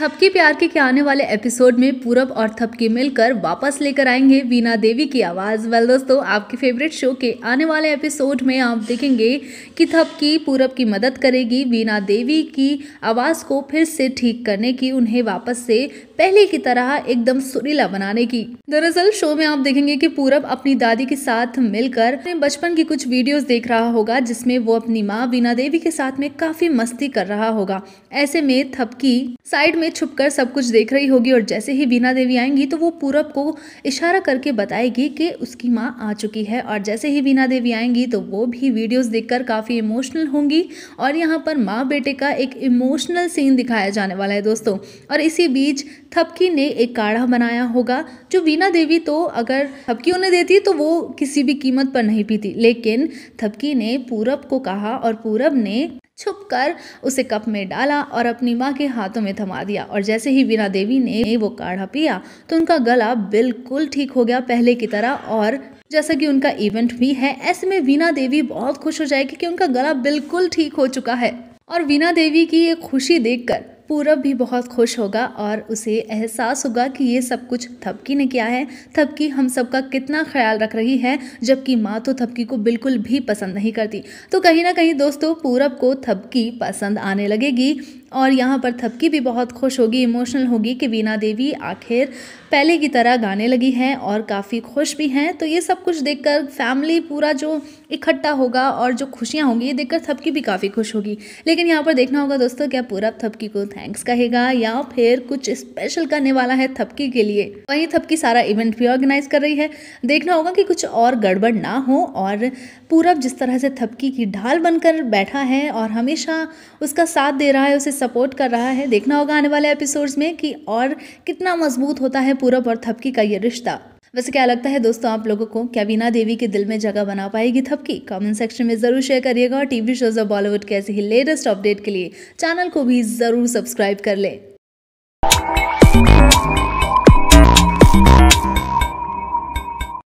थपकी प्यार के, के आने वाले एपिसोड में पूरब और थपकी मिलकर वापस लेकर आएंगे वीना देवी की आवाज़ वेल दोस्तों आपके फेवरेट शो के आने वाले एपिसोड में आप देखेंगे कि थपकी पूरब की मदद करेगी वीना देवी की आवाज़ को फिर से ठीक करने की उन्हें वापस से पहले की तरह एकदम सुरीला बनाने की दरअसल शो में आप देखेंगे कि पूरब अपनी दादी के साथ मिलकर अपने बचपन की कुछ वीडियो देख रहा होगा जिसमें वो अपनी माँ वीना देवी के साथ में काफ़ी मस्ती कर रहा होगा ऐसे में थपकी साइड में में छुपकर सब कुछ देख रही होगी और जैसे ही वीणा देवी आएंगी तो वो पूरब को इशारा करके बताएगी कि उसकी माँ आ चुकी है और जैसे ही वीणा देवी आएंगी तो वो भी वीडियोस देखकर काफ़ी इमोशनल होंगी और यहाँ पर माँ बेटे का एक इमोशनल सीन दिखाया जाने वाला है दोस्तों और इसी बीच थपकी ने एक काढ़ा बनाया होगा जो वीणा देवी तो अगर थपकी उन्हें देती तो वो किसी भी कीमत पर नहीं पीती लेकिन थपकी ने पूरब को कहा और पूरब ने छुप कर उसे कप में डाला और अपनी माँ के हाथों में थमा दिया और जैसे ही वीणा देवी ने वो काढ़ा पिया तो उनका गला बिल्कुल ठीक हो गया पहले की तरह और जैसा कि उनका इवेंट भी है ऐसे में वीणा देवी बहुत खुश हो जाएगी कि उनका गला बिल्कुल ठीक हो चुका है और वीणा देवी की ये खुशी देखकर पूरब भी बहुत खुश होगा और उसे एहसास होगा कि ये सब कुछ थपकी ने किया है थपकी हम सबका कितना ख्याल रख रही है जबकि माँ तो थपकी को बिल्कुल भी पसंद नहीं करती तो कहीं ना कहीं दोस्तों पूरब को थपकी पसंद आने लगेगी और यहाँ पर थपकी भी बहुत खुश होगी इमोशनल होगी कि वीणा देवी आखिर पहले की तरह गाने लगी हैं और काफ़ी खुश भी हैं तो ये सब कुछ देखकर फैमिली पूरा जो इकट्ठा होगा और जो खुशियाँ होंगी ये देखकर थपकी भी काफ़ी खुश होगी लेकिन यहाँ पर देखना होगा दोस्तों क्या पूरा थपकी को थैंक्स कहेगा या फिर कुछ स्पेशल करने वाला है थपकी के लिए वहीं थपकी सारा इवेंट भी ऑर्गेनाइज कर रही है देखना होगा कि कुछ और गड़बड़ ना हो और पूरब जिस तरह से थपकी की ढाल बनकर बैठा है और हमेशा उसका साथ दे रहा है उसे सपोर्ट कर रहा है देखना होगा आने वाले एपिसोड्स में कि और कितना मजबूत होता है पूरब और थपकी का ये रिश्ता वैसे क्या लगता है दोस्तों आप लोगों को क्या वीना देवी के दिल में जगह बना पाएगी थपकी कमेंट सेक्शन में जरूर शेयर करिएगा और टीवी शोज और बॉलीवुड के ऐसे ही लेटेस्ट अपडेट के लिए चैनल को भी जरूर सब्सक्राइब कर लें